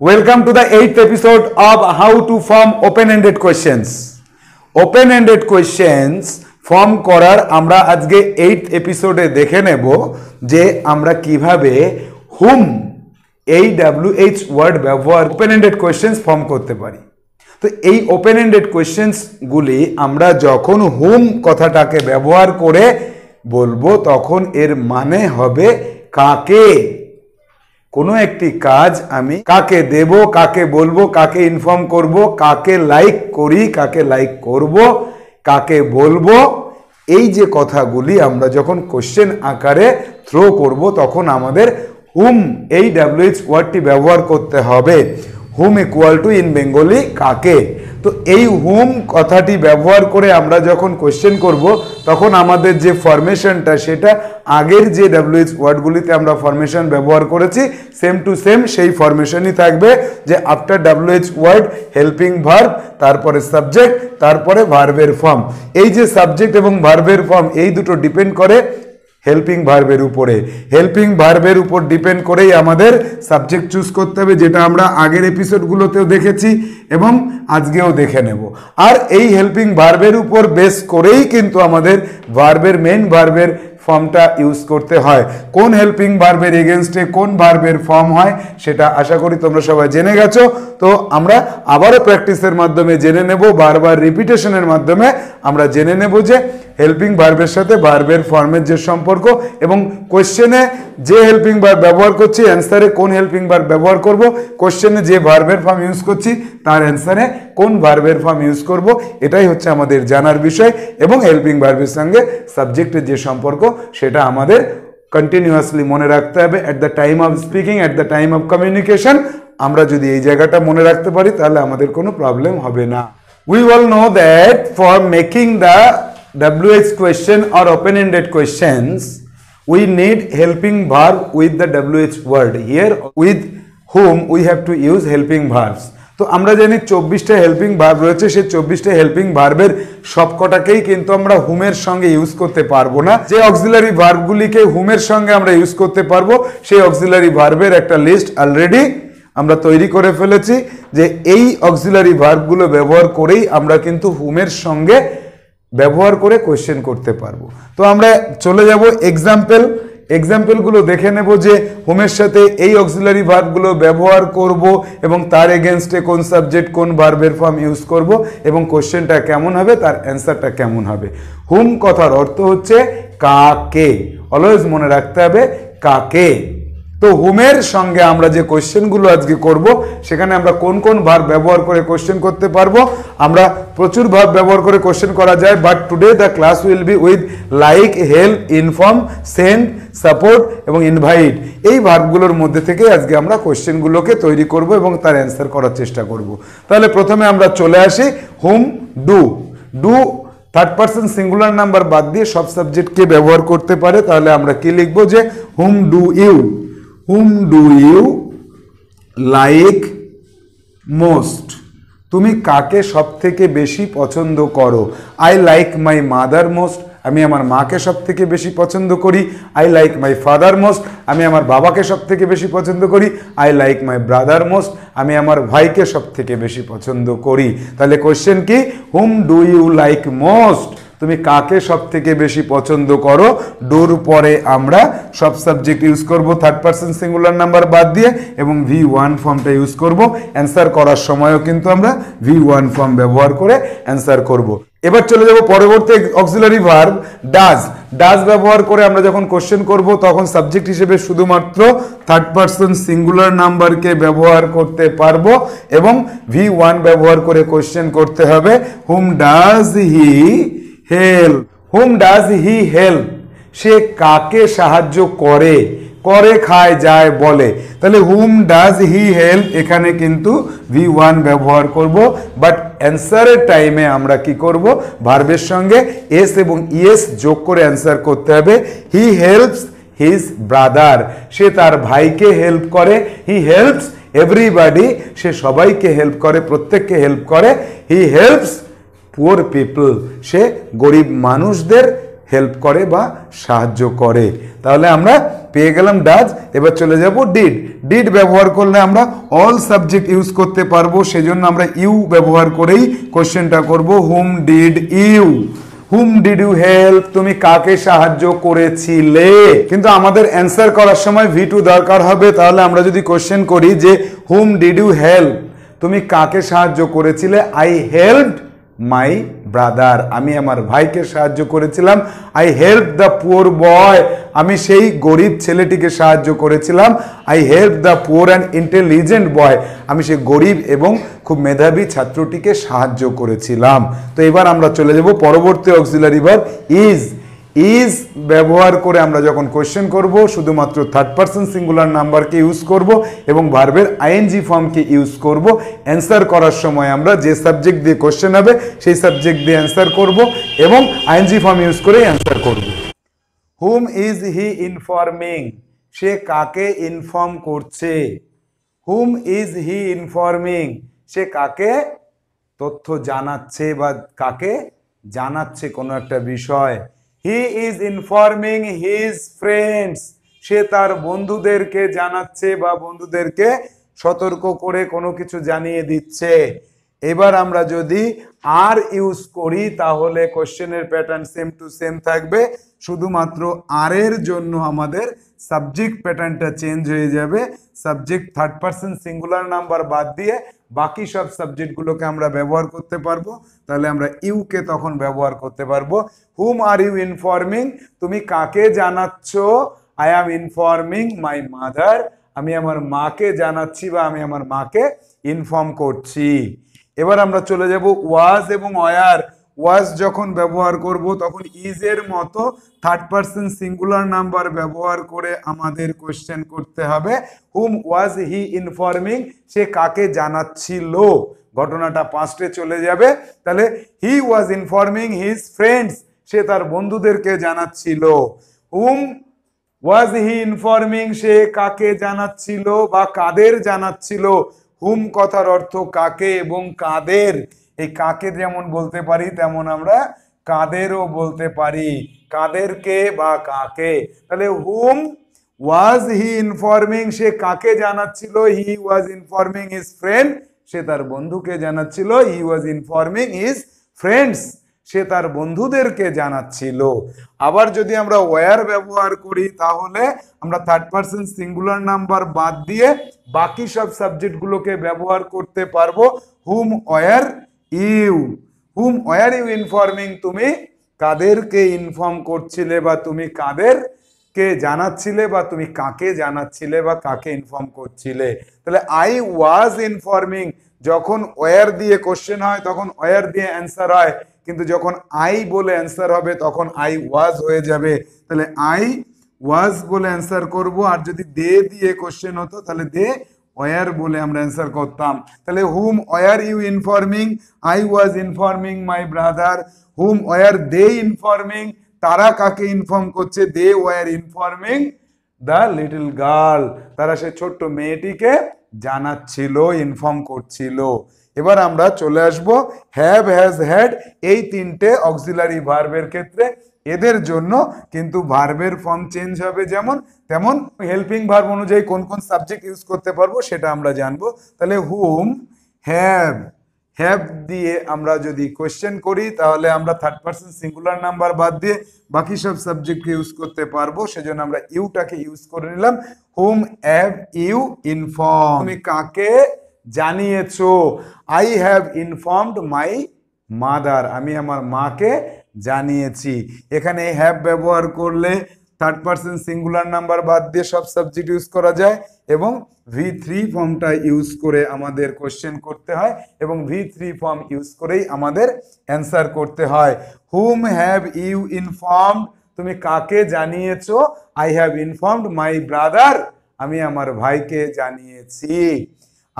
Welcome to the 8th episode of how to form open-ended questions. Open-ended questions form করার আমরা আজকে eight এপিসোডে দেখে নেব যে আমরা কিভাবে হুম এই এইচ ওয়ার্ড ব্যবহার ওপেন-এন্ডেড কোয়েশ্চেন্স ফর্ম করতে পারি তো এই ওপেন-এন্ডেড কোয়েশ্চেন্সগুলি আমরা যখন হুম কথাটাকে ব্যবহার করে বলবো তখন এর মানে হবে কাকে কোনো একটি কাজ আমি কাকে দেব কাকে বলবো কাকে ইনফর্ম করব কাকে লাইক করি কাকে লাইক করব কাকে বলবো এই যে কথাগুলি আমরা যখন কোশ্চেন আকারে থ্রো করব তখন আমাদের হুম এই ডাব্লিউএইচ ওয়ার্ডটি ব্যবহার করতে হবে whom equal to in Bengali কাকে তো এই হুম কথাটি ব্যবহার করে আমরা যখন কোয়েশ্চেন করব তখন আমাদের যে ফরমেশনটা সেটা আগের যে ডাব্লুএইচ ওয়ার্ডগুলিতে আমরা ফরমেশন ব্যবহার করেছি সেম টু সেম সেই ফরমেশনই থাকবে যে after WH word helping verb তারপরে সাবজেক্ট তারপরে ভার্বের ফর্ম এই যে সাবজেক্ট এবং ভার্বের ফর্ম এই দুটো ডিপেন্ড করে হেল্পিং ভার্বের উপরে হেল্পিং ভার্বের উপর ডিপেন্ড করেই আমাদের সাবজেক্ট চুজ করতে হবে যেটা আমরা আগের এপিসোডগুলোতেও দেখেছি এবং আজকেও দেখে নেব আর এই হেল্পিং ভার্বের উপর বেস করেই কিন্তু আমাদের ভার্বের মেন ভার্বের ফর্মটা ইউজ করতে হয় কোন হেল্পিং ভার্বের এগেনস্টে কোন ভার্বের ফর্ম হয় সেটা আশা করি তোমরা সবাই জেনে গেছো তো আমরা আবারও প্র্যাকটিসের মাধ্যমে জেনে নেব বারবার রিপিটেশনের মাধ্যমে আমরা জেনে নেব যে হেল্পিং ভার্বের সাথে ভার্বের ফর্মের যে সম্পর্ক এবং কোশ্চেনে যে হেল্পিং ভার্ব ব্যবহার করছি অ্যান্সারে কোন হেল্পিং ভার্ব ব্যবহার করব কোশ্চেনে যে ভার্বের ফর্ম ইউজ করছি তার অ্যান্সারে কোন ভার্বের ফর্ম ইউজ করব এটাই হচ্ছে আমাদের জানার বিষয় এবং হেল্পিং ভার্বের সঙ্গে সাবজেক্টের যে সম্পর্ক সেটা আমাদের কন্টিনিউয়াসলি মনে রাখতে হবে at the time of speaking at the time of communication আমরা যদি এই জায়গাটা মনে রাখতে পারি তাহলে আমাদের কোনো প্রবলেম হবে না we all know that for making the WH question আর open ended questions we need helping verb with the WH word here with whom we have to use helping verbs. তো আমরা জানি চব্বিশটা হেল্পিং ভার্ব রয়েছে সেই চব্বিশটা helping ভার্বের সবকটাকেই কিন্তু আমরা হুমের সঙ্গে ইউজ করতে পারবো না যে অক্সিলারি ভার্বগুলিকে হুমের সঙ্গে আমরা ইউজ করতে পারবো সেই অক্সিলারি ভার্বের একটা লিস্ট অলরেডি আমরা তৈরি করে ফেলেছি যে এই অক্সিলারি ভার্বগুলো ব্যবহার করেই আমরা কিন্তু হুমের সঙ্গে ব্যবহার করে কোয়েশ্চেন করতে পারবো তো আমরা চলে যাব এক্সাম্পল এক্সাম্পলগুলো দেখে নেব যে হোমের সাথে এই অক্সিলারি ভার্বগুলো ব্যবহার করব এবং তার এগেনস্টে কোন সাবজেক্ট কোন ভার্বের ফর্ম ইউজ করব এবং কোশ্চেনটা কেমন হবে তার অ্যান্সারটা কেমন হবে হুম কথার অর্থ হচ্ছে কাকে অলওয়েজ মনে রাখতে হবে কাকে তো হোমের সঙ্গে আমরা যে কোয়েশ্চেনগুলো আজকে করব সেখানে আমরা কোন কোন ভার ব্যবহার করে কোয়েশ্চেন করতে পারবো আমরা প্রচুর ভার ব্যবহার করে কোয়েশ্চেন করা যায় but today the class will be with like help inform send support এবং ইনভাইট এই ভার্বগুলোর মধ্যে থেকে আজকে আমরা কোয়েশ্চেনগুলোকে তৈরি করব এবং তার অ্যান্সার করার চেষ্টা করব তাহলে প্রথমে আমরা চলে আসি whom do do third person singular number বাদ দিয়ে সব সাবজেক্টকে ব্যবহার করতে পারে তাহলে আমরা কি লিখবো যে whom do you whom do you like most তুমি কাকে সব থেকে বেশি পছন্দ করো I like my mother most আমি আমার মাকে সব থেকে বেশি পছন্দ করি I like my father most আমি আমার বাবাকে সব থেকে বেশি পছন্দ করি I like my brother most আমি আমার ভাইকে সব থেকে বেশি পছন্দ করি তাহলে কোয়েশ্চেন কি whom do you like most তুমি কাকে সব থেকে বেশি পছন্দ করো ডোর পরে আমরা সব সাবজেক্ট ইউজ করব থার্ড পার্সন সিঙ্গুলার নাম্বার বাদ দিয়ে এবং ভি ওয়ান ফর্মটা ইউজ করব অ্যান্সার করার সময়ও কিন্তু আমরা ভি ওয়ান ফর্ম ব্যবহার করে অ্যান্সার করব এবার চলে যাব পরবর্তী অক্সিলারি ভার্ব ডাজ ডাজ ব্যবহার করে আমরা যখন কোশ্চেন করব তখন সাবজেক্ট হিসেবে শুধুমাত্র থার্ড পার্সন সিঙ্গুলার নাম্বারকে ব্যবহার করতে পারবো এবং ভি ওয়ান ব্যবহার করে কোশ্চেন করতে হবে whom does he help whom does he help সে কাকে সাহায্য করে করে খায় যায় বলে তাহলে হুম ডাজ হি হেল্প এখানে কিন্তু ভি ওয়ান ব্যবহার করব বাট অ্যান্সারের টাইমে আমরা কি করব ভার্বের সঙ্গে এস এবং ইয়েস যোগ করে অ্যান্সার করতে হবে হি হেল্পস হিজ ব্রাদার সে তার ভাইকে হেল্প করে হি হেল্পস এভরিবাডি সে সবাইকে হেল্প করে প্রত্যেককে হেল্প করে হি হেল্পস পুওর পিপল সে গরিব মানুষদের হেল্প করে বা সাহায্য করে তাহলে আমরা পেয়ে গেলাম ডাজ এবার চলে যাব ডিড ডিড ব্যবহার করলে আমরা অল সাবজেক্ট ইউজ করতে পারবো সেজন্য আমরা ইউ ব্যবহার করেই কোশ্চেনটা করব whom did you whom did you help তুমি কাকে সাহায্য করেছিলে কিন্তু আমাদের অ্যান্সার করার সময় ভি টু দরকার হবে তাহলে আমরা যদি কোশ্চেন করি যে হুম ডিড ইউ হেল্প তুমি কাকে সাহায্য করেছিলে আই হেল্পড মাই ব্রাদার আমি আমার ভাইকে সাহায্য করেছিলাম I help the poor boy আমি সেই গরিব ছেলেটিকে সাহায্য করেছিলাম I help the poor and intelligent boy আমি সেই গরিব এবং খুব মেধাবী ছাত্রটিকে সাহায্য করেছিলাম তো এবার আমরা চলে যাব পরবর্তী অক্সিলারি ভার্ব ইজ ইজ ব্যবহার করে আমরা যখন কোয়েশ্চেন করব শুধুমাত্র থার্ড পার্সন সিঙ্গুলার নাম্বারকে ইউজ করব এবং ভার্বের আইএনজি ফর্মকে ইউজ করব অ্যান্সার করার সময় আমরা যে সাবজেক্ট দিয়ে কোয়েশ্চেন হবে সেই সাবজেক্ট দিয়ে অ্যান্সার করব এবং আইএনজি ফর্ম ইউজ করেই অ্যান্সার করব হুম ইজ হি ইনফর্মিং সে কাকে ইনফর্ম করছে হুম ইজ হি ইনফর্মিং সে কাকে তথ্য জানাচ্ছে বা কাকে জানাচ্ছে কোনো একটা বিষয় he is informing his friends সে তার বন্ধুদেরকে জানাচ্ছে বা বন্ধুদেরকে সতর্ক করে কোনো কিছু জানিয়ে দিচ্ছে এবার আমরা যদি আর ইউজ করি তাহলে কোশ্চেনের প্যাটার্ন সেম টু সেম থাকবে শুধুমাত্র আর এর জন্য আমাদের সাবজেক্ট প্যাটার্নটা চেঞ্জ হয়ে যাবে subject third person singular number বাদ দিয়ে বাকি সব সাবজেক্টগুলোকে আমরা ব্যবহার করতে পারবো তাহলে আমরা ইউকে তখন ব্যবহার করতে পারবো হুম আর ইউ ইনফর্মিং তুমি কাকে জানাচ্ছ I am informing my mother আমি আমার মাকে জানাচ্ছি বা আমি আমার মাকে ইনফর্ম করছি এবার আমরা চলে যাব ওয়াজ এবং অয়ার ওয়াজ যখন ব্যবহার করব তখন ইজের মতো থার্ড পার্সন সিঙ্গুলার নাম্বার ব্যবহার করে আমাদের কোয়েশ্চেন করতে হবে হুম ওয়াজ হি ইনফর্মিং সে কাকে জানাচ্ছিল ঘটনাটা পাঁচটে চলে যাবে তাহলে he was informing his friends সে তার বন্ধুদেরকে জানাচ্ছিল হুম ওয়াজ হি ইনফর্মিং সে কাকে জানাচ্ছিল বা কাদের জানাচ্ছিল হুম কথার অর্থ কাকে এবং কাদের এই কাকে যেমন বলতে পারি তেমন আমরা কাদেরও বলতে পারি কাদেরকে বা কাকে তাহলে হুম ওয়াজ হি ইনফর্মিং সে কাকে জানাচ্ছিল he was informing his friend সে তার বন্ধুকে জানাচ্ছিল he was informing his friends সে তার বন্ধুদেরকে জানাচ্ছিল আবার যদি আমরা ওয়ার ব্যবহার করি তাহলে আমরা থার্ড পার্সন সিঙ্গুলার নাম্বার বাদ দিয়ে বাকি সব সাবজেক্টগুলোকে ব্যবহার করতে পারবো whom were you whom were you informing তুমি কাদেরকে ইনফর্ম করছিলে বা তুমি কাদের কে জানাচ্ছিলে বা তুমি কাকে জানাচ্ছিলে বা কাকে ইনফর্ম করছিলে তাহলে আই ওয়াজ ইনফর্মিং যখন ওয়ার দিয়ে কোশ্চেন হয় তখন ওয়ার দিয়ে অ্যান্সার হয় কিন্তু যখন আই বলে অ্যান্সার হবে তখন আই ওয়াজ হয়ে যাবে তাহলে আই ওয়াজ বলে অ্যান্সার করব আর যদি দে দিয়ে কোশ্চেন হতো তাহলে দে ওয়ার বলে আমরা অ্যান্সার করতাম তাহলে হুম were you informing I was informing my brother whom were they informing তারা কাকে ইনফর্ম করছে they were informing the little girl তারা সে ছোট্ট মেয়েটিকে জানাচ্ছিল ইনফর্ম করছিল এবার আমরা চলে আসব হ্যাভ হ্যাজ হ্যাড এই তিনটে অক্সিলারি ভার্বের ক্ষেত্রে এদের জন্য কিন্তু ভার্বের ফর্ম চেঞ্জ হবে যেমন তেমন হেল্পিং ভার্ব অনুযায়ী কোন কোন সাবজেক্ট ইউজ করতে পারবো সেটা আমরা জানবো তাহলে হুম হ্যাভ হ্যাভ দিয়ে আমরা যদি কোয়েশ্চেন করি তাহলে আমরা থার্ড পার্সন সিঙ্গুলার নাম্বার বাদ দিয়ে বাকি সব সাবজেক্টকে ইউজ করতে পারবো সেজন্য আমরা ইউটাকে ইউজ করে নিলাম হোম অ্যাভ ইউ ইনফর্ম তুমি কাকে জানিয়েছ I have informed my mother আমি আমার মাকে জানিয়েছি এখানে হ্যাভ ব্যবহার করলে থার্ড পার্সন সিঙ্গুলার নাম্বার বাদ দিয়ে সব সাবজেক্ট ইউজ করা যায় এবং ভি থ্রি ফর্মটা ইউজ করে আমাদের কোশ্চেন করতে হয় এবং ভি থ্রি ফর্ম ইউজ করেই আমাদের অ্যান্সার করতে হয় হুম হ্যাভ ইউ ইনফর্মড তুমি কাকে জানিয়েছো I have informed my brother আমি আমার ভাইকে জানিয়েছি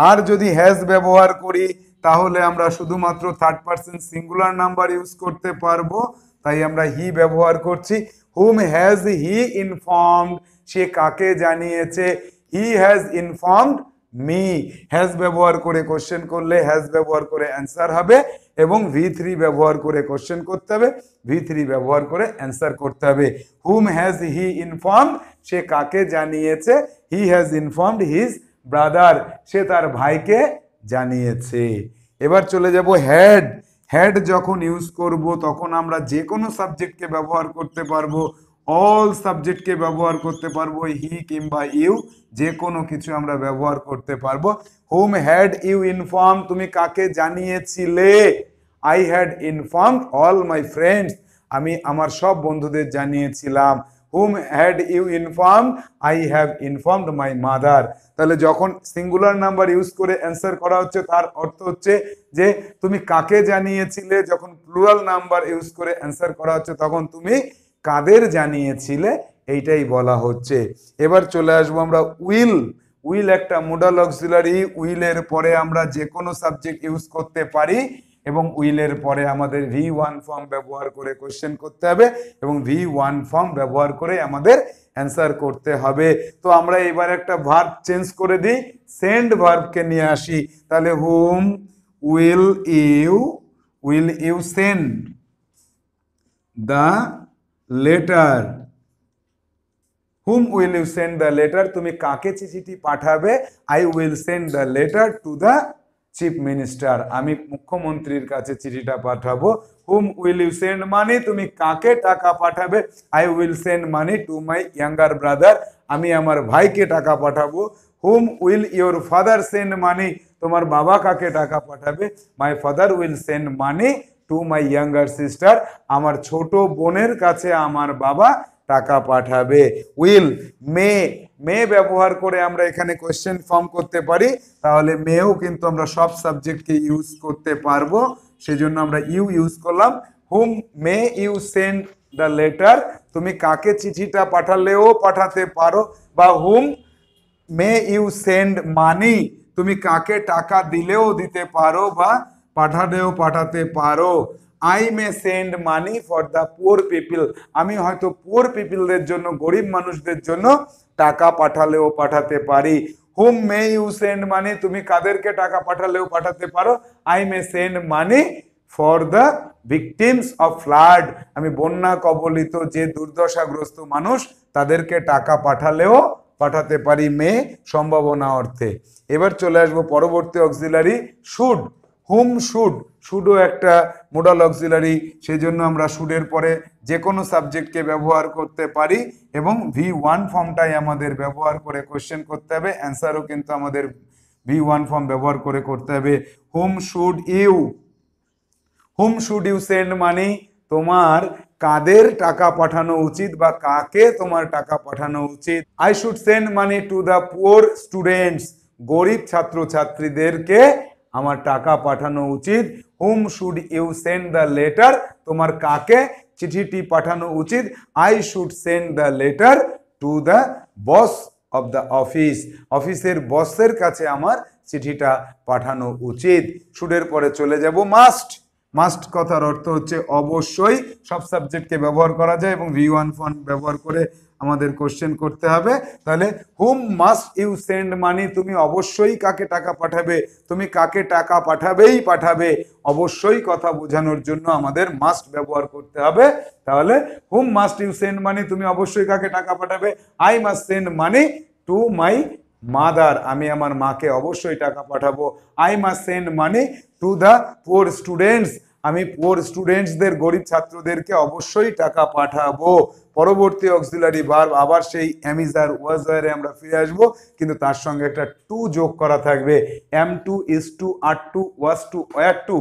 আর যদি হ্যাজ ব্যবহার করি তাহলে আমরা শুধুমাত্র third person singular number use করতে পারবো তাই আমরা হি ব্যবহার করছি হুম হ্যাজ হি ইনফর্মড সে কাকে জানিয়েছে he has informed me has ব্যবহার করে কোশ্চেন করলে হ্যাজ ব্যবহার করে অ্যান্সার হবে এবং ভি থ্রি ব্যবহার করে কোশ্চেন করতে হবে ভি থ্রি ব্যবহার করে অ্যান্সার করতে হবে হুম হ্যাজ হি ইনফর্মড সে কাকে জানিয়েছে he has informed his brother সে তার ভাইকে জানিয়েছে এবার চলে যাব হ্যাড হ্যাড যখন ইউজ করব তখন আমরা যে কোনো সাবজেক্টকে ব্যবহার করতে পারবো অল সাবজেক্টকে ব্যবহার করতে পারবো হি কিংবা ইউ যে কোনো কিছু আমরা ব্যবহার করতে পারবো হোম হ্যাড ইউ ইনফর্ম তুমি কাকে জানিয়েছিলে I had inform all my friends আমি আমার সব বন্ধুদের জানিয়েছিলাম whom had you inform I have informed my mother তাহলে যখন সিঙ্গুলার নাম্বার ইউজ করে অ্যান্সার করা হচ্ছে তার অর্থ হচ্ছে যে তুমি কাকে জানিয়েছিলে যখন প্লুরাল নাম্বার ইউজ করে অ্যান্সার করা হচ্ছে তখন তুমি কাদের জানিয়েছিলে এইটাই বলা হচ্ছে এবার চলে আসবো আমরা উইল উইল একটা মোডাল অক্সিলারি উইলের পরে আমরা যে কোনো সাবজেক্ট ইউজ করতে পারি এবং উইলের পরে আমাদের ভি ওয়ান ফর্ম ব্যবহার করে কোশ্চেন করতে হবে এবং ভি ওয়ান ফর্ম ব্যবহার করে আমাদের অ্যান্সার করতে হবে তো আমরা এবার একটা ভার্ব চেঞ্জ করে দিই সেন্ড ভার্বকে নিয়ে আসি তাহলে whom will you will you send the letter whom will you send the letter তুমি কাকে চিঠিটি পাঠাবে I will send the letter to the chief minister আমি মুখ্যমন্ত্রীর কাছে চিঠিটা পাঠাবো whom will you send money তুমি কাকে টাকা পাঠাবে I will send money to my younger brother আমি আমার ভাইকে টাকা পাঠাবো whom will your father send money তোমার বাবা কাকে টাকা পাঠাবে my father will send money to my younger sister আমার ছোট বোনের কাছে আমার বাবা টাকা পাঠাবে উইল মে মে ব্যবহার করে আমরা এখানে কোয়েশ্চেন ফর্ম করতে পারি তাহলে মেও কিন্তু আমরা সব সাবজেক্টকে ইউজ করতে পারবো সেজন্য আমরা ইউ ইউজ করলাম whom may you send the letter তুমি কাকে চিঠিটা পাঠালেও পাঠাতে পারো বা হুম মে ইউ সেন্ড মানি তুমি কাকে টাকা দিলেও দিতে পারো বা পাঠালেও পাঠাতে পারো I may send money for the poor people আমি হয়তো পুয়ার পিপিলদের জন্য গরিব মানুষদের জন্য টাকা পাঠালেও পাঠাতে পারি whom may you send money তুমি কাদেরকে টাকা পাঠালেও পাঠাতে পারো I may send money for the victims of flood আমি বন্যা কবলিত যে দুর্দশাগ্রস্ত মানুষ তাদেরকে টাকা পাঠালেও পাঠাতে পারি মে সম্ভাবনা অর্থে এবার চলে আসবো পরবর্তী অক্সিলারি শুড হুম শুড শুডও একটা মোডাল অক্সিলারি সেই জন্য আমরা শুডের পরে যে কোনো সাবজেক্টকে ব্যবহার করতে পারি এবং ভি ওয়ান ফর্মটাই আমাদের ব্যবহার করে কোয়েশ্চেন করতে হবে অ্যান্সারও কিন্তু আমাদের ভি ওয়ান ফর্ম ব্যবহার করে করতে হবে whom should you whom should you send money তোমার কাদের টাকা পাঠানো উচিত বা কাকে তোমার টাকা পাঠানো উচিত I should send money to the poor students গরিব ছাত্রছাত্রীদেরকে আমার টাকা পাঠানো উচিত whom should you send the letter তোমার কাকে চিঠিটি পাঠানো উচিত I should send the letter to the boss of the office অফিসের বসের কাছে আমার চিঠিটা পাঠানো উচিত শুডের পরে চলে যাব মাস্ট মাস্ট কথার অর্থ হচ্ছে অবশ্যই সব সাবজেক্টকে ব্যবহার করা যায় এবং ভি ওয়ান ফোন ব্যবহার করে আমাদের কোশ্চেন করতে হবে তাহলে whom must you send money তুমি অবশ্যই কাকে টাকা পাঠাবে তুমি কাকে টাকা পাঠাবেই পাঠাবে অবশ্যই কথা বোঝানোর জন্য আমাদের মাস্ট ব্যবহার করতে হবে তাহলে whom must you send money তুমি অবশ্যই কাকে টাকা পাঠাবে I must send money to my mother আমি আমার মাকে অবশ্যই টাকা পাঠাবো I must send money to the poor students আমি পোর স্টুডেন্টসদের গরিব ছাত্রদেরকে অবশ্যই টাকা পাঠাবো পরবর্তী অক্সিলারি ভার্ব আবার সেই অ্যামিজার ওয়াজারে আমরা ফিরে আসবো কিন্তু তার সঙ্গে একটা টু যোগ করা থাকবে am to is to are to was to were to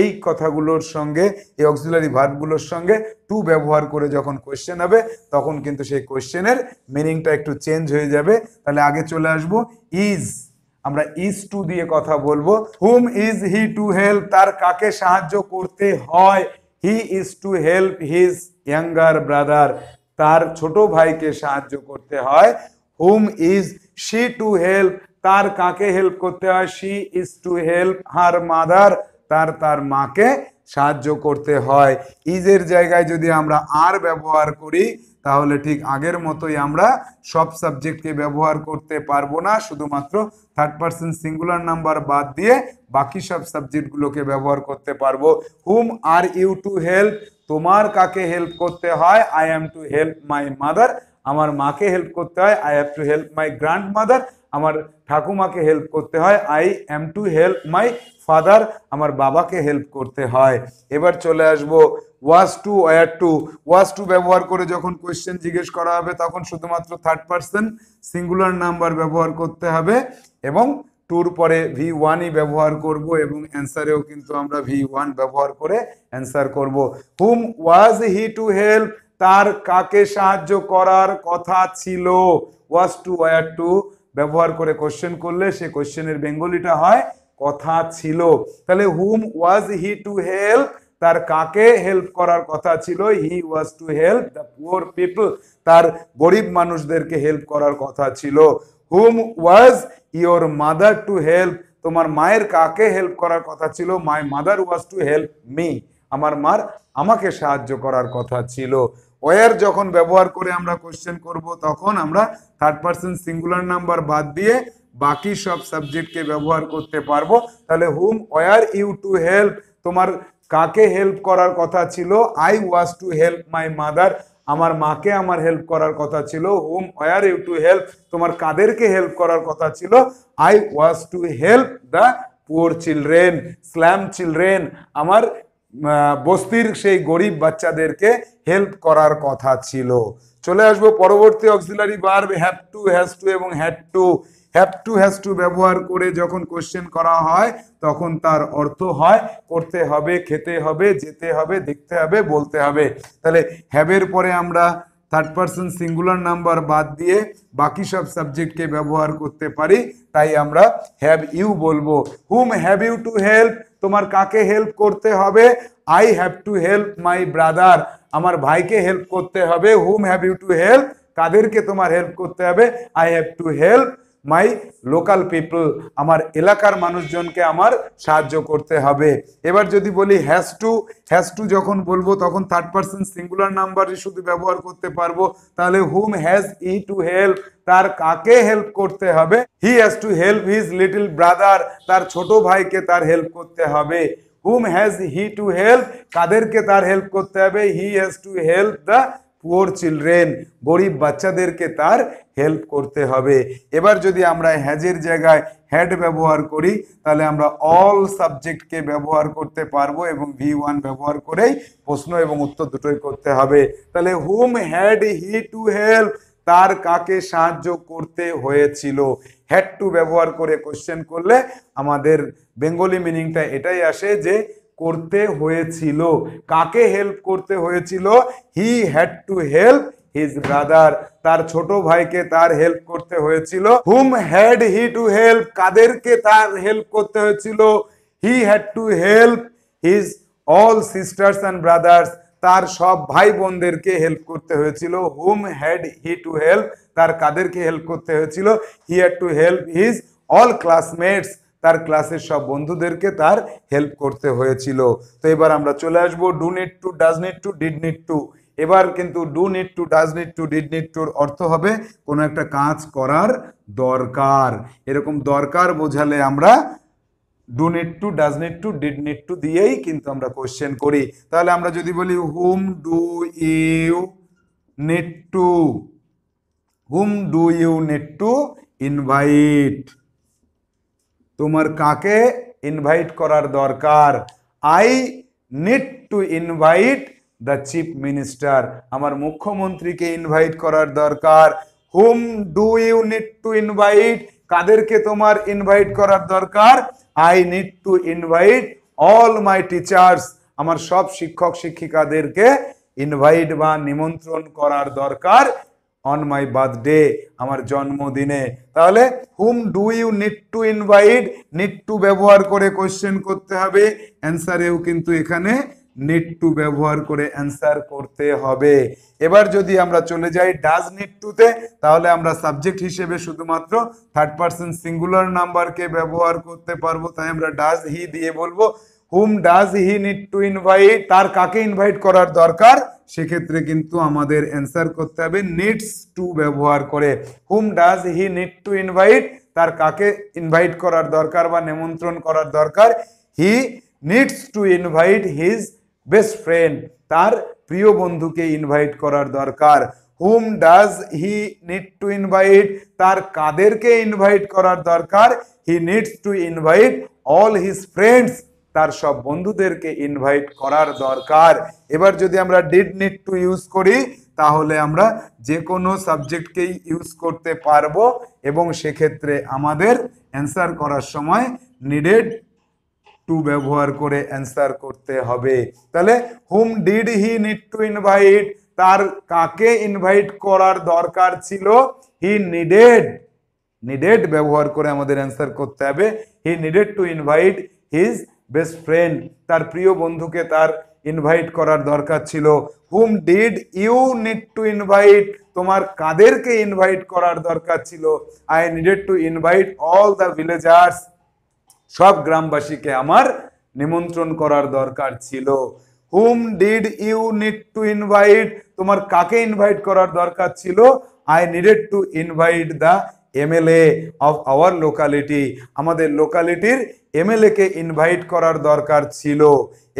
এই কথাগুলোর সঙ্গে এই অক্সিলারি ভার্বগুলোর সঙ্গে টু ব্যবহার করে যখন কোয়েশ্চেন হবে তখন কিন্তু সেই কোয়েশ্চেনের মিনিংটা একটু চেঞ্জ হয়ে যাবে তাহলে আগে চলে আসবো ইজ আমরা ইজ টু দিয়ে কথা বলবো whom is he to help তার কাকে সাহায্য করতে হয় he is to help his younger brother তার ছোট ভাইকে সাহায্য করতে হয় whom is she to help তার কাকে হেল্প করতে হয় she is to help her mother তার তার মাকে সাহায্য করতে হয় ইজের জায়গায় যদি আমরা আর ব্যবহার করি তাহলে ঠিক আগের মতোই আমরা সব সাবজেক্টকে ব্যবহার করতে পারবো না শুধুমাত্র থার্ড পার্সন সিঙ্গুলার নাম্বার বাদ দিয়ে বাকি সব সাবজেক্টগুলোকে ব্যবহার করতে পারবো whom are you to help তোমার কাকে হেল্প করতে হয় I am to help my mother আমার মাকে হেল্প করতে হয় I have to help my grandmother আমার ঠাকুমাকে হেল্প করতে হয় I am to help my father আমার বাবাকে হেল্প করতে হয় এবার চলে আসব was to were to was to ব্যবহার করে যখন কোয়েশ্চেন জিজ্ঞেস করা হবে তখন শুধুমাত্র থার্ড পার্সন সিঙ্গুলার নাম্বার ব্যবহার করতে হবে এবং টুর পরে ভি ওয়ানই ব্যবহার করব এবং অ্যান্সারেও কিন্তু আমরা ভি ওয়ান ব্যবহার করে অ্যান্সার করব হুম ওয়াজ হি টু হেল্প তার কাকে সাহায্য করার কথা ছিল ওয়াজ টু ওয়ার টু ব্যবহার করে কোশ্চেন করলে সে কোশ্চেনের বেঙ্গলিটা হয় কথা ছিল তাহলে হুম ওয়াজ হি টু হেল্প তার কাকে হেল্প করার কথা ছিল he was to help the poor people তার গরিব মানুষদেরকে হেল্প করার কথা ছিল whom was your mother to help তোমার মায়ের কাকে হেল্প করার কথা ছিল my mother was to help me আমার মার আমাকে সাহায্য করার কথা ছিল ওয়ার যখন ব্যবহার করে আমরা কোশ্চেন করব তখন আমরা থার্ড পার্সন সিঙ্গুলার নাম্বার বাদ দিয়ে বাকি সব সাবজেক্টকে ব্যবহার করতে পারবো তাহলে হুম ওয়ার ইউ টু হেল্প তোমার কাকে হেল্প করার কথা ছিল I was to help my mother আমার মাকে আমার হেল্প করার কথা ছিল hmm were you to help তোমার কাদেরকে হেল্প করার কথা ছিল I was to help the poor children slum children আমার বস্তির সেই গরিব বাচ্চাদেরকে হেল্প করার কথা ছিল চলে আসবো পরবর্তী auxiliary verb have to has to এবং had to have to has to ব্যবহার করে যখন কোশ্চেন করা হয় তখন তার অর্থ হয় করতে হবে খেতে হবে যেতে হবে দেখতে হবে বলতে হবে তাহলে হ্যাভের পরে আমরা থার্ড পার্সন সিঙ্গুলার নাম্বার বাদ দিয়ে বাকি সব সাবজেক্টকে ব্যবহার করতে পারি তাই আমরা হ্যাভ ইউ বলবো hmm have you to help তোমার কাকে হেল্প করতে হবে I have to help my brother আমার ভাইকে হেল্প করতে হবে hmm have you to help কাদেরকে তোমার হেল্প করতে হবে I have to help my local people আমার এলাকার মানুষজনকে আমার সাহায্য করতে হবে এবার যদি বলি হ্যাজ টু হ্যাজ টু যখন বলবো তখন থার্ড পার্সন সিঙ্গুলার নাম্বারই শুধু ব্যবহার করতে পারবো তাহলে hmm has he to help তার কাকে হেল্প করতে হবে he has to help his little brother তার ছোট ভাইকে তার হেল্প করতে হবে hmm has he to help কাদেরকে তার হেল্প করতে হবে he has to help the poor children গরিব বাচ্চাদেরকে তার হেল্প করতে হবে এবার যদি আমরা হ্যাজের জায়গায় হ্যাড ব্যবহার করি তাহলে আমরা অল সাবজেক্টকে ব্যবহার করতে পারবো এবং ভি ওয়ান ব্যবহার করেই প্রশ্ন এবং উত্তর দুটোই করতে হবে তাহলে hmm had he to help তার কাকে সাহায্য করতে হয়েছিল হ্যাড টু ব্যবহার করে কোশ্চেন করলে আমাদের বেঙ্গলি মিনিংটা এটাই আসে যে করতে হয়েছিল কাকে হেল্প করতে হয়েছিল he had to help his brother তার ছোট ভাইকে তার হেল্প করতে হয়েছিল hmm had he to help কাদেরকে তার হেল্প করতে হয়েছিল he had to help his all sisters and brothers তার সব ভাই বোনদেরকে হেল্প করতে হয়েছিল hmm had he to help তার কাদেরকে হেল্প করতে হয়েছিল he had to help his all classmates তার ক্লাসের সব বন্ধুদেরকে তার হেল্প করতে হয়েছিল তো এবার আমরা চলে আসবো do need to does need to did need to এবার কিন্তু do need to does need to did need টুর অর্থ হবে কোনো একটা কাজ করার দরকার এরকম দরকার বোঝালে আমরা do need to does need to did need to দিয়েই কিন্তু আমরা কোশ্চেন করি তাহলে আমরা যদি বলি hmm do you need to hmm do you need to invite তোমার কাকে ইনভাইট করার দরকার I need to invite the chief minister আমার মুখ্যমন্ত্রীকে ইনভাইট করার দরকার hmm do you need to invite কাদেরকে তোমার ইনভাইট করার দরকার I need to invite all my teachers আমার সব শিক্ষক শিক্ষিকাদেরকে ইনভাইট বা নিমন্ত্রণ করার দরকার অন মাই বার্থডে আমার জন্মদিনে তাহলে hmm do you need to invite need to ব্যবহার করে কোয়েশ্চেন করতে হবে অ্যান্সারেও কিন্তু এখানে নিড টু ব্যবহার করে অ্যান্সার করতে হবে এবার যদি আমরা চলে যাই ডাজ নিড টুতে তাহলে আমরা সাবজেক্ট হিসেবে শুধুমাত্র থার্ড পার্সন সিঙ্গুলার নাম্বারকে ব্যবহার করতে পারবো তাই আমরা ডাজ হি দিয়ে বলবো hmm does he need to invite তার কাকে ইনভাইট করার দরকার সেক্ষেত্রে কিন্তু আমাদের অ্যান্সার করতে হবে নিডস টু ব্যবহার করে hmm does he need to invite তার কাকে ইনভাইট করার দরকার বা নিমন্ত্রণ করার দরকার he needs to invite his best friend তার প্রিয় বন্ধুকে ইনভাইট করার দরকার hmm does he need to invite তার কাদেরকে ইনভাইট করার দরকার he needs to invite all his friends তার সব বন্ধুদেরকে ইনভাইট করার দরকার এবার যদি আমরা ডিড নিড টু ইউজ করি তাহলে আমরা যে কোনো সাবজেক্টকেই ইউজ করতে পারবো এবং সেক্ষেত্রে আমাদের অ্যান্সার করার সময় নিডেড টু ব্যবহার করে অ্যান্সার করতে হবে তাহলে hmm did he need to invite তার কাকে ইনভাইট করার দরকার ছিল হি নিডেড নিডেড ব্যবহার করে আমাদের অ্যান্সার করতে হবে he needed to invite his best friend তার প্রিয় বন্ধুকে তার ইনভাইট করার দরকার ছিল hmm did you need to invite তোমার কাদেরকে ইনভাইট করার দরকার ছিল I needed to invite all the villagers সব গ্রামবাসীকে আমার নিমন্ত্রণ করার দরকার ছিল hmm did you need to invite তোমার কাকে ইনভাইট করার দরকার ছিল I needed to invite the MLA of our locality আমাদের লোকালিটির এমএলএকে ইনভাইট করার দরকার ছিল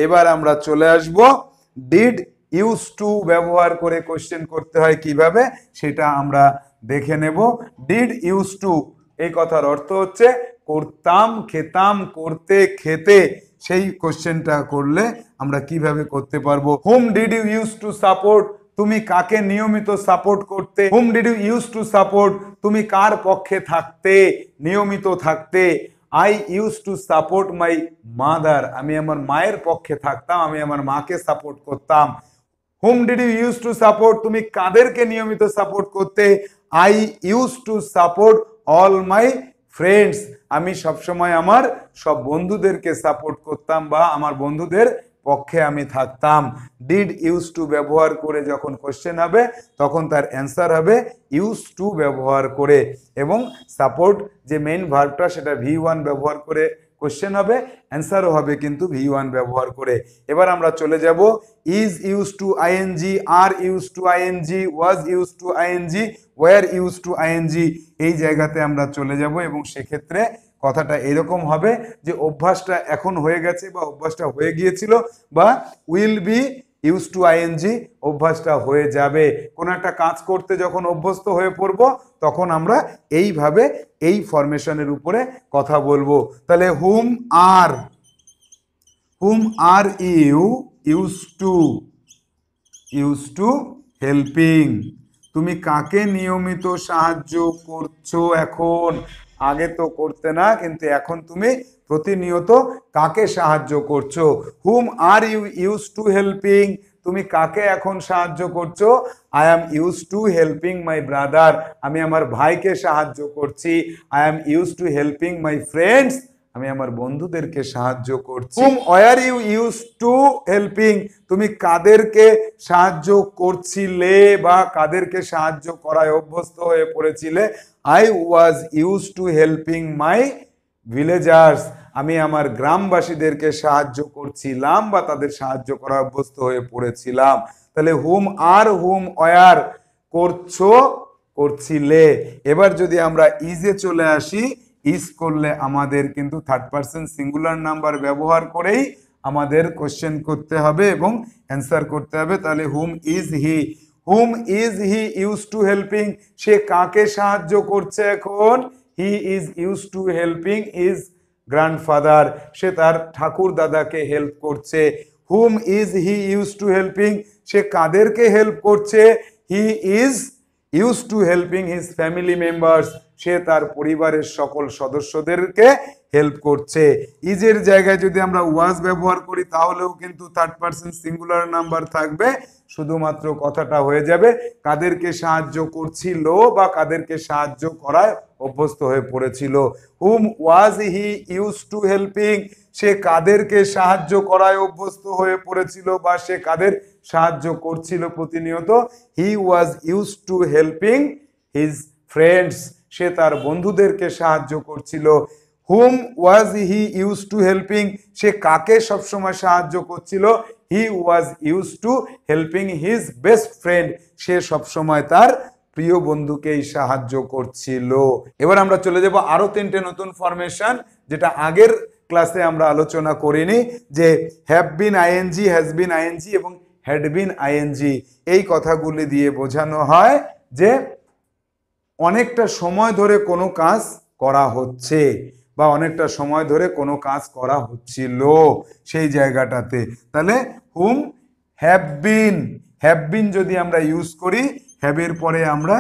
এবার আমরা চলে আসব ডিড ইউজ টু ব্যবহার করে কোশ্চেন করতে হয় কিভাবে সেটা আমরা দেখে নেব ডিড ইউজ টু এই কথার অর্থ হচ্ছে করতাম খেতাম করতে খেতে সেই কোশ্চেনটা করলে আমরা কিভাবে করতে পারবো hmm did you use to support তুমি কাকে নিয়মিত সাপোর্ট করতে hmm did you use to support তুমি কার পক্ষে থাকতে নিয়মিত থাকতে I use to support my mother আমি আমার মায়ের পক্ষে থাকতাম আমি আমার মাকে সাপোর্ট করতাম hmm did you use to support তুমি কাদেরকে নিয়মিত সাপোর্ট করতে I use to support all my friends আমি সবসময় আমার সব বন্ধুদেরকে সাপোর্ট করতাম বা আমার বন্ধুদের পক্ষে আমি থাকতাম ডিড ইউজ টু ব্যবহার করে যখন কোশ্চেন হবে তখন তার অ্যান্সার হবে ইউজ টু ব্যবহার করে এবং সাপোর্ট যে মেইন ভার্বটা সেটা ভি ওয়ান ব্যবহার করে কোশ্চেন হবে অ্যান্সারও হবে কিন্তু ভি ওয়ান ব্যবহার করে এবার আমরা চলে যাব is use to ING are use to ING was use to ING were use to ING এই জায়গাতে আমরা চলে যাব এবং সেক্ষেত্রে কথাটা এরকম হবে যে অভ্যাসটা এখন হয়ে গেছে বা অভ্যাসটা হয়ে গিয়েছিল বা will be use to ING অভ্যাসটা হয়ে যাবে কোনো একটা কাজ করতে যখন অভ্যস্ত হয়ে পড়ব তখন আমরা এইভাবে এই ফরমেশনের উপরে কথা বলবো তাহলে hmm are hmm are you use to use to helping তুমি কাকে নিয়মিত সাহায্য করছো এখন আগে তো করতে না কিন্তু এখন তুমি প্রতিনিয়ত কাকে সাহায্য করছো hmm are you use to helping তুমি কাকে এখন সাহায্য করছো I am use to helping my brother আমি আমার ভাইকে সাহায্য করছি I am use to helping my friends আমি আমার বন্ধুদেরকে সাহায্য করছি were you use to helping তুমি কাদেরকে সাহায্য করছিলে বা কাদেরকে সাহায্য করায় অভ্যস্ত হয়ে পড়েছিলে I was use to helping my villagers আমি আমার গ্রামবাসীদেরকে সাহায্য করছিলাম বা তাদের সাহায্য করা অভ্যস্ত হয়ে পড়েছিলাম তাহলে হুম আর হুম অয়ার করছো করছিলে এবার যদি আমরা ইজে চলে আসি ইস করলে আমাদের কিন্তু থার্ড পার্সন সিঙ্গুলার নাম্বার ব্যবহার করেই আমাদের কোশ্চেন করতে হবে এবং অ্যান্সার করতে হবে তাহলে hmm is he hmm is he use to helping সে কাকে সাহায্য করছে এখন he is use to helping his grandfather সে তার ঠাকুর দাদাকে হেল্প করছে hmm is he use to helping সে কাদেরকে হেল্প করছে he is use to helping his family members সে তার পরিবারের সকল সদস্যদেরকে হেল্প করছে ইজের জায়গায় যদি আমরা ওয়াজ ব্যবহার করি তাহলেও কিন্তু থার্ড পার্সন সিঙ্গুলার নাম্বার থাকবে শুধুমাত্র কথাটা হয়ে যাবে কাদেরকে সাহায্য করছিল বা কাদেরকে সাহায্য করায় অভ্যস্ত হয়ে পড়েছিল hmm was he use to helping সে কাদেরকে সাহায্য করায় অভ্যস্ত হয়ে পড়েছিল বা সে কাদের সাহায্য করছিল প্রতিনিয়ত he was use to helping his friends সে তার বন্ধুদেরকে সাহায্য করছিল hmm was he use to helping সে কাকে সবসময় সাহায্য করছিল he was use to helping his best friend সে সবসময় তার প্রিয় বন্ধুকেই সাহায্য করছিল এবার আমরা চলে যাব আরও তিনটে নতুন ফরমেশন যেটা আগের ক্লাসে আমরা আলোচনা করিনি যে have been ING has been ING এবং হ্যাড বিন আইএনজি এই কথাগুলি দিয়ে বোঝানো হয় যে অনেকটা সময় ধরে কোনো কাজ করা হচ্ছে বা অনেকটা সময় ধরে কোনো কাজ করা হচ্ছিল সেই জায়গাটাতে তাহলে হুম হ্যাভ বিন হ্যাভ বিন যদি আমরা ইউজ করি হ্যাভের পরে আমরা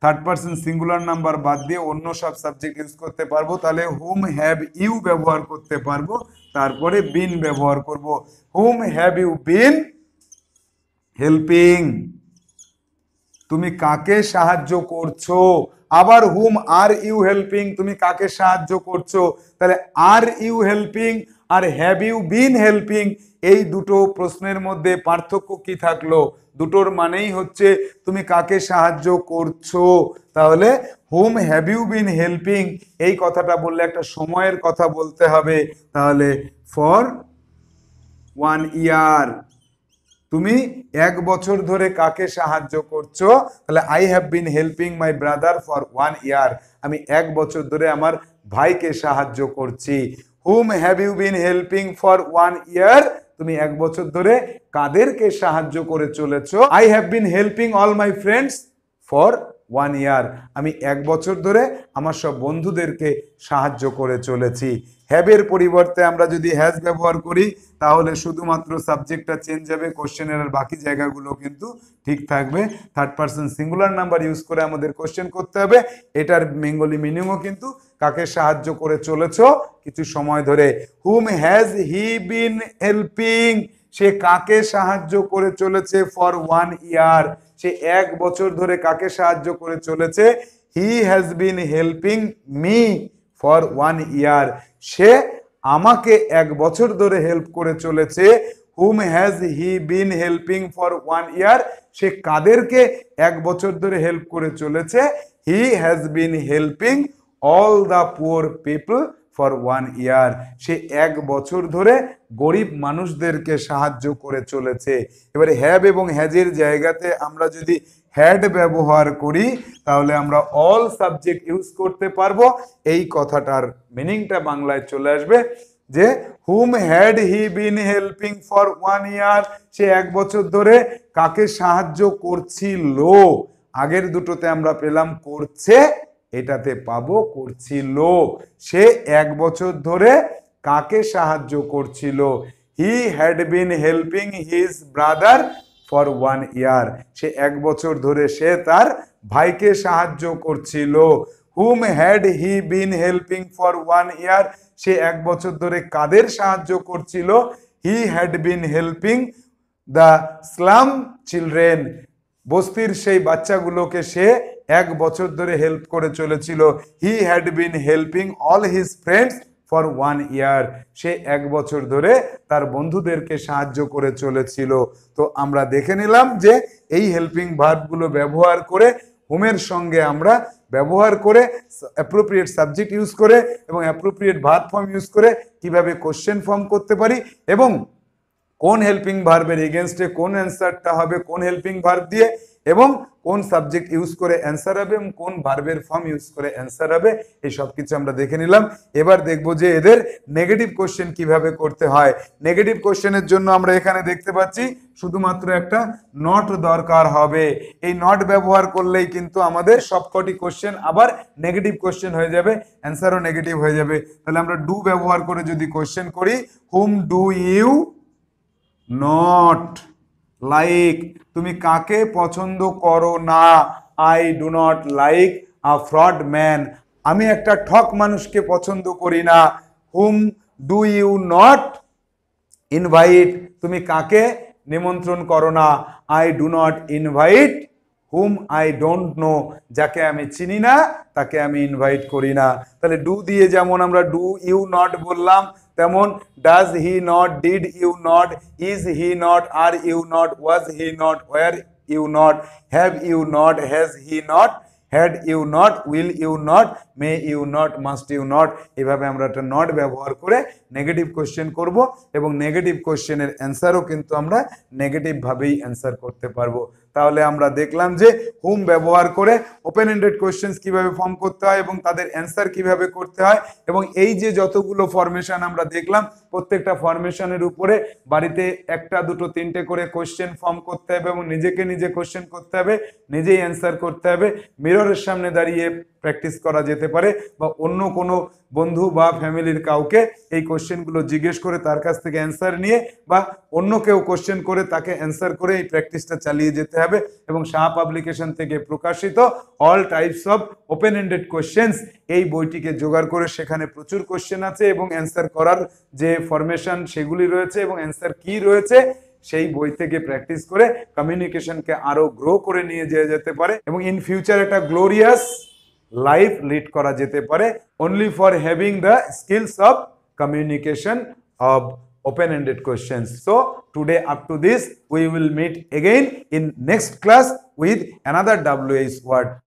থার্ড পার্সন সিঙ্গুলার নাম্বার বাদ দিয়ে অন্য সব সাবজেক্ট ইউজ করতে পারবো তাহলে হুম হ্যাভ ইউ ব্যবহার করতে পারবো তারপরে বিন ব্যবহার করব hmm have you been helping তুমি কাকে সাহায্য করছো আবার হুম আর ইউ হেল্পিং তুমি কাকে সাহায্য করছো তাহলে আর ইউ হেল্পিং আর হ্যাভ ইউ বিন হেল্পিং এই দুটো প্রশ্নের মধ্যে পার্থক্য কি থাকলো দুটোর মানেই হচ্ছে তুমি কাকে সাহায্য করছো তাহলে hmm have you been helping এই কথাটা বললে একটা সময়ের কথা বলতে হবে তাহলে ফর ওয়ান ইয়ার তুমি এক বছর ধরে কাকে সাহায্য করছো তাহলে I have been helping my brother for one year আমি এক বছর ধরে আমার ভাইকে সাহায্য করছি hmm have you been helping for one year তুমি এক বছর ধরে কাদেরকে সাহায্য করে চলেছ I have been helping all my friends for one year আমি এক বছর ধরে আমার সব বন্ধুদেরকে সাহায্য করে চলেছি হ্যাবের পরিবর্তে আমরা যদি হ্যাজ ব্যবহার করি তাহলে শুধুমাত্র সাবজেক্টটা চেঞ্জ হবে কোশ্চেনের আর বাকি জায়গাগুলো কিন্তু ঠিক থাকবে third person singular number use করে আমাদের কোশ্চেন করতে হবে এটার বেঙ্গলি মিনিংও কিন্তু কাকে সাহায্য করে চলেছ কিছু সময় ধরে হুম হ্যাজ হি বিন হেল্পিং সে কাকে সাহায্য করে চলেছে ফর ওয়ান ইয়ার সে এক বছর ধরে কাকে সাহায্য করে চলেছে he has been helping me for one year সে আমাকে এক বছর ধরে হেল্প করে চলেছে hmm has he been helping for one year সে কাদেরকে এক বছর ধরে হেল্প করে চলেছে he has been helping all the poor people for one year সে এক বছর ধরে গরিব মানুষদেরকে সাহায্য করে চলেছে এবারে হ্যাব এবং হ্যাজের জায়গাতে আমরা যদি হ্যাড ব্যবহার করি তাহলে আমরা অল সাবজেক্ট ইউজ করতে পারবো এই কথাটার মিনিংটা বাংলায় চলে আসবে যে hmm had he been helping for one year সে এক বছর ধরে কাকে সাহায্য করছিল আগের দুটোতে আমরা পেলাম করছে এটাতে পাবো করছিল সে এক বছর ধরে কাকে সাহায্য করছিল he had been helping his brother for one year সে এক বছর ধরে সে তার ভাইকে সাহায্য করছিল hmm had he been helping for one year সে এক বছর ধরে কাদের সাহায্য করছিল he had been helping the slum children বস্তির সেই বাচ্চাগুলোকে সে এক বছর ধরে হেল্প করে চলেছিল he had been helping all his friends for one year সে এক বছর ধরে তার বন্ধুদেরকে সাহায্য করে চলেছিল তো আমরা দেখে নিলাম যে এই হেল্পিং ভার্বগুলো ব্যবহার করে হোমের সঙ্গে আমরা ব্যবহার করে অ্যাপ্রোপ্রিয়েট সাবজেক্ট ইউজ করে এবং অ্যাপ্রোপ্রিয়েট ভার্ব ফর্ম ইউজ করে কিভাবে কোশ্চেন ফর্ম করতে পারি এবং কোন হেল্পিং ভার্বের এগেনস্টে কোন অ্যান্সারটা হবে কোন হেল্পিং ভার্ব দিয়ে এবং কোন সাবজেক্ট ইউজ করে অ্যান্সার হবে এবং কোন ভার্বের ফর্ম ইউজ করে অ্যান্সার হবে এই সব কিছু আমরা দেখে নিলাম এবার দেখব যে এদের নেগেটিভ কোশ্চেন কিভাবে করতে হয় নেগেটিভ কোশ্চেনের জন্য আমরা এখানে দেখতে পাচ্ছি শুধুমাত্র একটা নট দরকার হবে এই নট ব্যবহার করলেই কিন্তু আমাদের সবকটি কোশ্চেন আবার নেগেটিভ কোশ্চেন হয়ে যাবে অ্যান্সারও নেগেটিভ হয়ে যাবে তাহলে আমরা ডু ব্যবহার করে যদি কোশ্চেন করি hmm do you not like তুমি কাকে পছন্দ করো না I do not like a fraud man আমি একটা ঠক মানুষকে পছন্দ করি না hmm do you not invite তুমি কাকে নিমন্ত্রণ করো না I do not invite hmm I don't know যাকে আমি চিনি না তাকে আমি ইনভাইট করি না তাহলে ডু দিয়ে যেমন আমরা ডু ইউ নট বললাম তেমন does he not did you not is he not are you not was he not were you not have you not has he not had you not will you not may you not must you not এভাবে আমরা একটা not ব্যবহার করে negative question করব এবং negative কোশ্চেনের অ্যান্সারও কিন্তু আমরা নেগেটিভভাবেই অ্যান্সার করতে পারবো তাহলে আমরা দেখলাম যে হুম ব্যবহার করে ওপেন এন্ডেড কোয়েশ্চেন্স কিভাবে ফর্ম করতে হয় এবং তাদের অ্যান্সার কিভাবে করতে হয় এবং এই যে যতগুলো ফরমেশন আমরা দেখলাম প্রত্যেকটা ফরমেশনের উপরে বাড়িতে একটা দুটো তিনটে করে কোয়েশ্চেন ফর্ম করতে হবে এবং নিজেকে নিজে কোয়েশ্চেন করতে হবে নিজেই অ্যান্সার করতে হবে মিররের সামনে দাঁড়িয়ে প্র্যাকটিস করা যেতে পারে বা অন্য কোনো বন্ধু বা ফ্যামিলির কাউকে এই কোশ্চেনগুলো জিজ্ঞেস করে তার কাছ থেকে অ্যান্সার নিয়ে বা অন্য কেউ কোশ্চেন করে তাকে অ্যান্সার করে এই প্র্যাকটিসটা চালিয়ে যেতে হবে এবং শাহ পাবলিকেশন থেকে প্রকাশিত all types of open ended questions এই বইটিকে জোগাড় করে সেখানে প্রচুর কোয়েশ্চেন আছে এবং অ্যান্সার করার যে ফরমেশন সেগুলি রয়েছে এবং অ্যান্সার কি রয়েছে সেই বই থেকে প্র্যাকটিস করে কমিউনিকেশনকে আরো গ্রো করে নিয়ে যাওয়া যেতে পারে এবং ইন ফিউচার একটা গ্লোরিয়াস লাইফ লিড করা যেতে পারে only for having the skills of communication of open-ended questions. So today up to this, we will meet again in next class with another WH word.